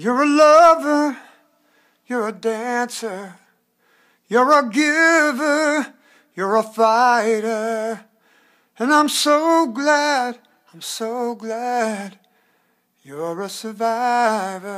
You're a lover, you're a dancer, you're a giver, you're a fighter. And I'm so glad, I'm so glad you're a survivor.